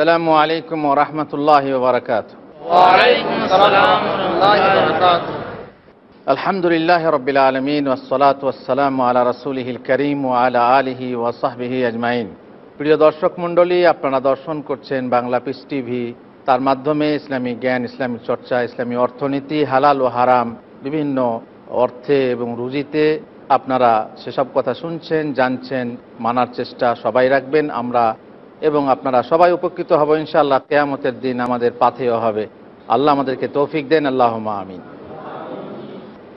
আসসালামু আলাইকুম রহমতুল্লাহ বারকাত আলহামদুলিল্লাহ রবিল আলমিন ওসলাত ওসালাম আলা রসুলহিল করিম আলা আলহি ওয়াসাহবিহি আজমাইন প্রিয় দর্শক মণ্ডলী আপনারা দর্শন করছেন বাংলা পিস টিভি তার মাধ্যমে ইসলামী জ্ঞান ইসলামী চর্চা ইসলামী অর্থনীতি হালাল ও হারাম বিভিন্ন অর্থে এবং রুজিতে আপনারা সেসব কথা শুনছেন জানছেন মানার চেষ্টা সবাই রাখবেন আমরা এবং আপনারা সবাই উপকৃত হব ইনশাআল্লাহ কেয়ামতের দিন আমাদের পাথেও হবে আল্লাহ আমাদেরকে তৌফিক দেন আল্লাহ আমিন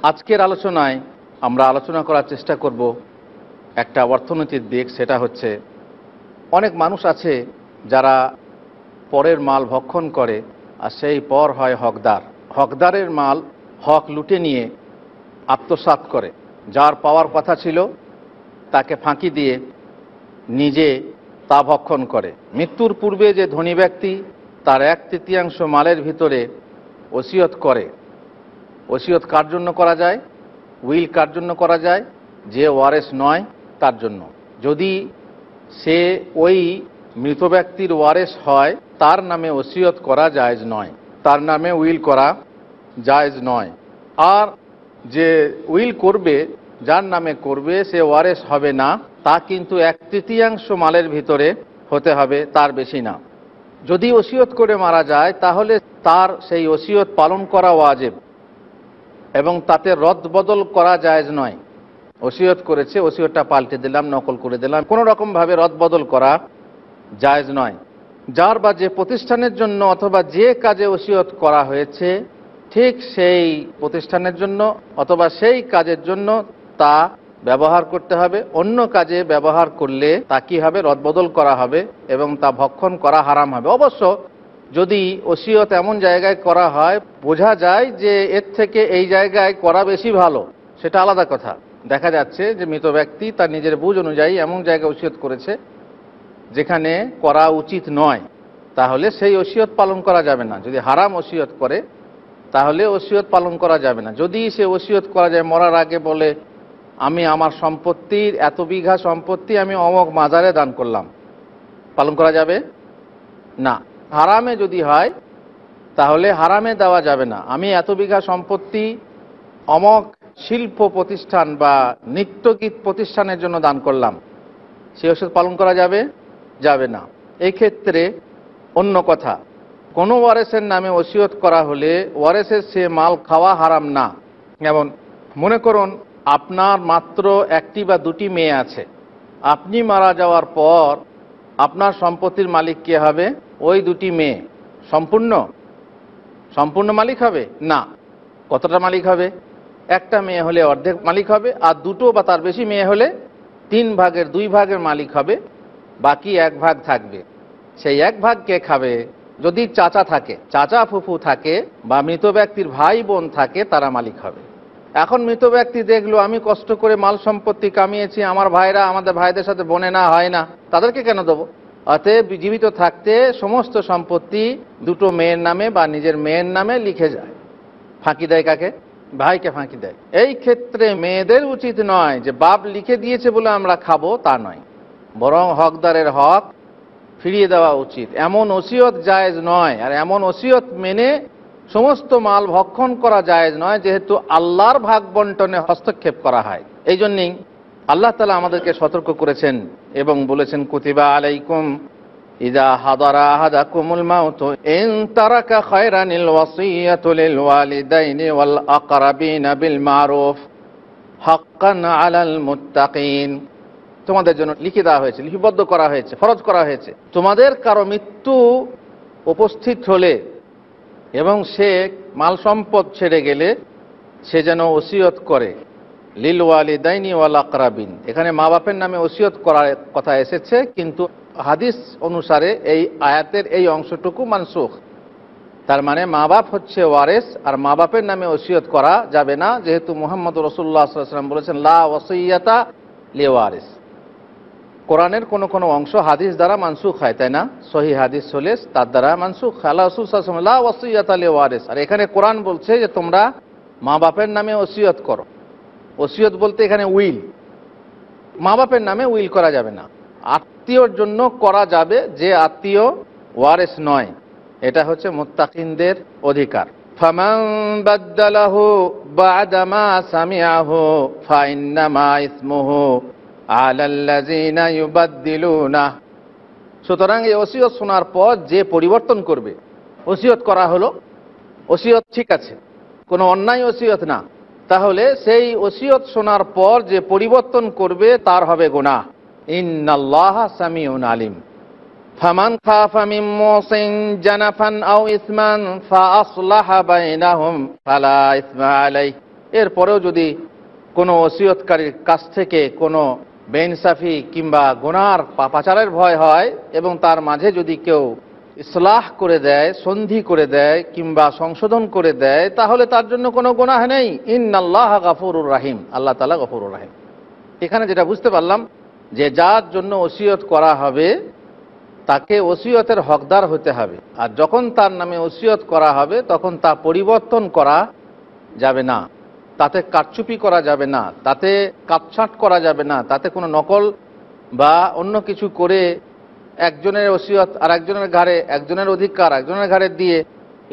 আজকের আলোচনায় আমরা আলোচনা করার চেষ্টা করব একটা অর্থনৈতিক দিক সেটা হচ্ছে অনেক মানুষ আছে যারা পরের মাল ভক্ষণ করে আর সেই পর হয় হকদার হকদারের মাল হক লুটে নিয়ে আত্মসাত করে যার পাওয়ার কথা ছিল তাকে ফাঁকি দিয়ে নিজে তা ভক্ষণ করে মৃত্যুর পূর্বে যে ধনী ব্যক্তি তার এক তৃতীয়াংশ মালের ভিতরে ওসিয়ত করে ওসিয়ত কার জন্য করা যায় উইল কার জন্য করা যায় যে ওয়ারেস নয় তার জন্য যদি সে ওই মৃত ব্যক্তির ওয়ারেস হয় তার নামে ওসিয়ত করা জায়জ নয় তার নামে উইল করা জায়জ নয় আর যে উইল করবে যার নামে করবে সে ওয়ারেস হবে না তা কিন্তু এক তৃতীয়াংশ মালের ভিতরে হতে হবে তার বেশি না যদি ওসিয়ত করে মারা যায় তাহলে তার সেই ওসিয়ত পালন করা ওয়াজেব এবং তাতে রদ বদল করা জায়জ নয় ওসিয়ত করেছে ওসিয়তটা পাল্টে দিলাম নকল করে দিলাম কোনো রকমভাবে রদ বদল করা জায়জ নয় যার বা যে প্রতিষ্ঠানের জন্য অথবা যে কাজে ওসিয়ত করা হয়েছে ঠিক সেই প্রতিষ্ঠানের জন্য অথবা সেই কাজের জন্য তা ব্যবহার করতে হবে অন্য কাজে ব্যবহার করলে তা কি হবে রদবদল করা হবে এবং তা ভক্ষণ করা হারাম হবে অবশ্য যদি ওসিয়ত এমন জায়গায় করা হয় বোঝা যায় যে এর থেকে এই জায়গায় করা বেশি ভালো সেটা আলাদা কথা দেখা যাচ্ছে যে মৃত ব্যক্তি তার নিজের বুঝ অনুযায়ী এমন জায়গায় ওসিয়ত করেছে যেখানে করা উচিত নয় তাহলে সেই ওসিয়ত পালন করা যাবে না যদি হারাম ওসিয়ত করে তাহলে ওসিয়ত পালন করা যাবে না যদি সে ওসিয়ত করা যায় মরার আগে বলে আমি আমার সম্পত্তির এত বিঘা সম্পত্তি আমি অমক মাজারে দান করলাম পালন করা যাবে না হারামে যদি হয় তাহলে হারামে দেওয়া যাবে না আমি এত বিঘা সম্পত্তি অমক শিল্প প্রতিষ্ঠান বা নৃত্যগীত প্রতিষ্ঠানের জন্য দান করলাম সে ওষুধ পালন করা যাবে যাবে না ক্ষেত্রে অন্য কথা কোনো ওয়ারেসের নামে ওসিয়ত করা হলে ওয়ারেসের সে মাল খাওয়া হারাম না যেমন মনে করুন আপনার মাত্র একটি বা দুটি মেয়ে আছে আপনি মারা যাওয়ার পর আপনার সম্পত্তির মালিক কে হবে ওই দুটি মেয়ে সম্পূর্ণ সম্পূর্ণ মালিক হবে না কতটা মালিক হবে একটা মেয়ে হলে অর্ধেক মালিক হবে আর দুটো বা তার বেশি মেয়ে হলে তিন ভাগের দুই ভাগের মালিক হবে বাকি এক ভাগ থাকবে সেই এক ভাগ কে খাবে যদি চাচা থাকে চাচা ফুফু থাকে বা মৃত ব্যক্তির ভাই বোন থাকে তারা মালিক হবে এখন মৃত ব্যক্তি দেখলো আমি কষ্ট করে মাল সম্পত্তি কামিয়েছি আমার ভাইরা আমাদের ভাইদের সাথে বনে না হয় না তাদেরকে কেন দেবো অতএব জীবিত থাকতে সমস্ত সম্পত্তি দুটো মেয়ের নামে বা নিজের মেয়ের নামে লিখে যায় ফাঁকি দেয় কাকে ভাইকে ফাঁকি দেয় এই ক্ষেত্রে মেয়েদের উচিত নয় যে বাপ লিখে দিয়েছে বলে আমরা খাবো তা নয় বরং হকদারের হক ফিরিয়ে দেওয়া উচিত এমন ওসিয়ত জায়েজ নয় আর এমন ওসিয়ত মেনে সমস্ত মাল ভক্ষণ করা যায় নয় যেহেতু আল্লাহর ভাগ বন্টনে হস্তক্ষেপ করা হয় এই জন্যেই আল্লাহ তালা আমাদেরকে সতর্ক করেছেন এবং বলেছেন কুতিবা আলাইকুম ইদা হাদারা হাদা কুমুল মাউত ইন তারাকা খায়রানিল ওয়াসিয়াতু লিল ওয়ালিদাইনি ওয়াল আকরাবিনা বিল মারুফ হাক্কান আলাল মুত্তাকিন তোমাদের জন্য লিখে দেওয়া হয়েছে লিপিবদ্ধ করা হয়েছে ফরজ করা হয়েছে তোমাদের কারো মৃত্যু উপস্থিত হলে এবং সে মাল সম্পদ ছেড়ে গেলে সে যেন ওসিয়ত করে লিল দাইনি ওয়াল আকরাবিন এখানে মা বাপের নামে ওসিয়ত করার কথা এসেছে কিন্তু হাদিস অনুসারে এই আয়াতের এই অংশটুকু মানসুখ তার মানে মা বাপ হচ্ছে ওয়ারেস আর মা বাপের নামে ওসিয়ত করা যাবে না যেহেতু মোহাম্মদ রসুল্লাহ বলেছেন লা ওসইয়াতা লে ওয়ারেস কোরআনের কোনো কোনো অংশ হাদিস দ্বারা মানসুখ হয় তাই না সহি হাদিস হলে তার দ্বারা মানসুখ আল্লাহ রসুল সাল্লাহ ওসিয়াত আলী ওয়ারেস আর এখানে কোরআন বলছে যে তোমরা মা বাপের নামে ওসিয়ত করো ওসিয়ত বলতে এখানে উইল মা বাপের নামে উইল করা যাবে না আত্মীয়র জন্য করা যাবে যে আত্মীয় ওয়ারেস নয় এটা হচ্ছে মোত্তাকিনদের অধিকার فمن بدله بعدما سمعه فإنما সুতরাং এই ওসিয়ত শোনার পর যে পরিবর্তন করবে ওসিয়ত করা হলো ওসিয়ত ঠিক আছে কোনো অন্যায় ওসিয়ত না তাহলে সেই ওসিয়ত শোনার পর যে পরিবর্তন করবে তার হবে গোনা আলিম জানাফান ইসমান এরপরেও যদি কোনো ওসিয়তকারীর কাছ থেকে কোনো বেইনসাফি কিংবা গোনার পাপাচারের ভয় হয় এবং তার মাঝে যদি কেউ ইসলাহ করে দেয় সন্ধি করে দেয় কিংবা সংশোধন করে দেয় তাহলে তার জন্য কোনো গোনাহ নেই ইন আল্লাহ গাফুরুর রাহিম আল্লাহ তালা গফুরুর রাহিম এখানে যেটা বুঝতে পারলাম যে যার জন্য ওসিয়ত করা হবে তাকে ওসিয়তের হকদার হতে হবে আর যখন তার নামে ওসিয়ত করা হবে তখন তা পরিবর্তন করা যাবে না তাতে কারচুপি করা যাবে না তাতে কাটছাট করা যাবে না তাতে কোনো নকল বা অন্য কিছু করে একজনের ওসিয়ত আর একজনের ঘাড়ে একজনের অধিকার একজনের ঘাড়ে দিয়ে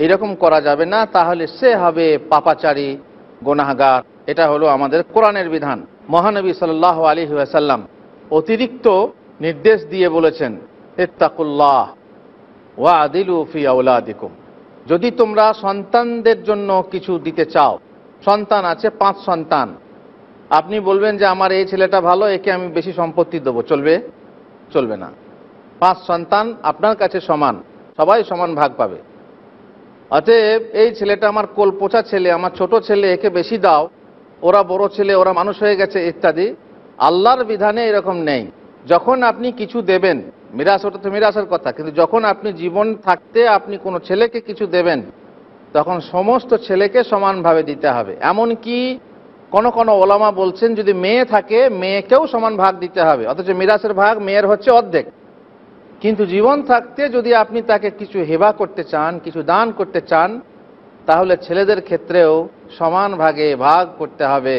এরকম করা যাবে না তাহলে সে হবে পাপাচারী গোনাহাগার এটা হলো আমাদের কোরআনের বিধান মহানবী সাল আলী আসাল্লাম অতিরিক্ত নির্দেশ দিয়ে বলেছেন এত্তাকুল্লাহ ওয়া আদিলু ফি দিকুম যদি তোমরা সন্তানদের জন্য কিছু দিতে চাও সন্তান আছে পাঁচ সন্তান আপনি বলবেন যে আমার এই ছেলেটা ভালো একে আমি বেশি সম্পত্তি দেবো চলবে চলবে না পাঁচ সন্তান আপনার কাছে সমান সবাই সমান ভাগ পাবে অতএব এই ছেলেটা আমার কোলপোচা ছেলে আমার ছোট ছেলে একে বেশি দাও ওরা বড় ছেলে ওরা মানুষ হয়ে গেছে ইত্যাদি আল্লাহর বিধানে এরকম নেই যখন আপনি কিছু দেবেন মিরাস ওটা তো মিরাসের কথা কিন্তু যখন আপনি জীবন থাকতে আপনি কোনো ছেলেকে কিছু দেবেন তখন সমস্ত ছেলেকে সমানভাবে দিতে হবে এমন কি কোন কোন ওলামা বলছেন যদি মেয়ে থাকে মেয়েকেও সমান ভাগ দিতে হবে অথচ মিরাসের ভাগ মেয়ের হচ্ছে অর্ধেক কিন্তু জীবন থাকতে যদি আপনি তাকে কিছু হেবা করতে চান কিছু দান করতে চান তাহলে ছেলেদের ক্ষেত্রেও সমান ভাগে ভাগ করতে হবে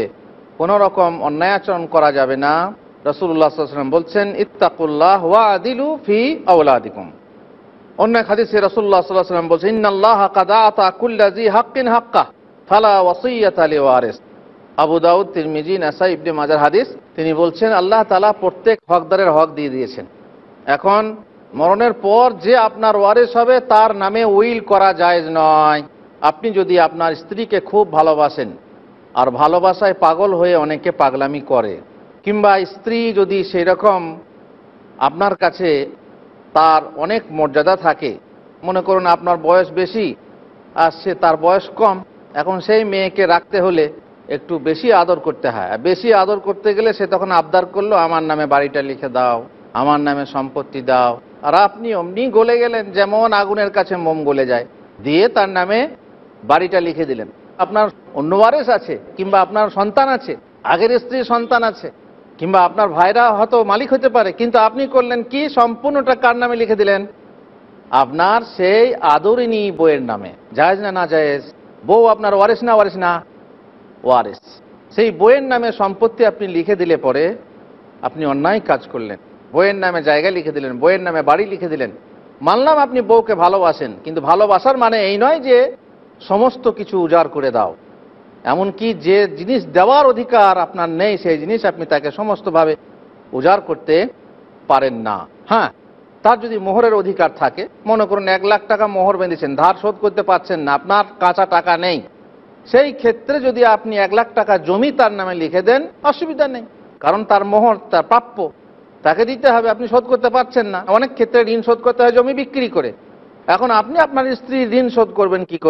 কোন রকম অন্যায় আচরণ করা যাবে না রসুল্লাহ বলছেন ইত্তাকুল্লাহ ওয়া আদিলু ফি আউলা অন্য হাদিসে রসুল্লাহ সাল্লাহ সাল্লাম বলছে ইন্নাল্লাহ কাদা আতা কুল্লাজি হাক্কিন হাক্কা ফালা ওয়াসিয়াত আলী ওয়ারেস আবু দাউদ তিরমিজি নাসা ইবনে মাজার হাদিস তিনি বলছেন আল্লাহ তালা প্রত্যেক হকদারের হক দিয়ে দিয়েছেন এখন মরণের পর যে আপনার ওয়ারেস হবে তার নামে উইল করা যায় নয় আপনি যদি আপনার স্ত্রীকে খুব ভালোবাসেন আর ভালোবাসায় পাগল হয়ে অনেকে পাগলামি করে কিংবা স্ত্রী যদি সেই রকম আপনার কাছে তার অনেক মর্যাদা থাকে মনে করুন আপনার বয়স বেশি আর সে তার বয়স কম এখন সেই মেয়েকে রাখতে হলে একটু বেশি আদর করতে হয় বেশি আদর করতে গেলে সে তখন আবদার করলো আমার নামে বাড়িটা লিখে দাও আমার নামে সম্পত্তি দাও আর আপনি অমনি গলে গেলেন যেমন আগুনের কাছে মোম গলে যায় দিয়ে তার নামে বাড়িটা লিখে দিলেন আপনার অন্য আছে কিংবা আপনার সন্তান আছে আগের স্ত্রী সন্তান আছে কিংবা আপনার ভাইরা হয়তো মালিক হতে পারে কিন্তু আপনি করলেন কি সম্পূর্ণটা কার নামে লিখে দিলেন আপনার সেই আদরিনী বইয়ের নামে জায়েজ না না জায়েজ বউ আপনার ওয়ারিস না ওয়ারিস না ওয়ারিস সেই বইয়ের নামে সম্পত্তি আপনি লিখে দিলে পরে আপনি অন্যায় কাজ করলেন বইয়ের নামে জায়গা লিখে দিলেন বইয়ের নামে বাড়ি লিখে দিলেন মানলাম আপনি বউকে ভালোবাসেন কিন্তু ভালোবাসার মানে এই নয় যে সমস্ত কিছু উজাড় করে দাও এমনকি যে জিনিস দেওয়ার অধিকার আপনার নেই সেই জিনিস আপনি তাকে সমস্তভাবে উজাড় করতে পারেন না হ্যাঁ তার যদি মোহরের অধিকার থাকে মনে করুন এক লাখ টাকা মোহর বেঁধেছেন ধার শোধ করতে পারছেন না আপনার কাঁচা টাকা নেই সেই ক্ষেত্রে যদি আপনি এক লাখ টাকা জমি তার নামে লিখে দেন অসুবিধা নেই কারণ তার মোহর তার প্রাপ্য তাকে দিতে হবে আপনি শোধ করতে পারছেন না অনেক ক্ষেত্রে ঋণ শোধ করতে হয় জমি বিক্রি করে এখন আপনি আপনার স্ত্রী ঋণ শোধ করবেন কি করে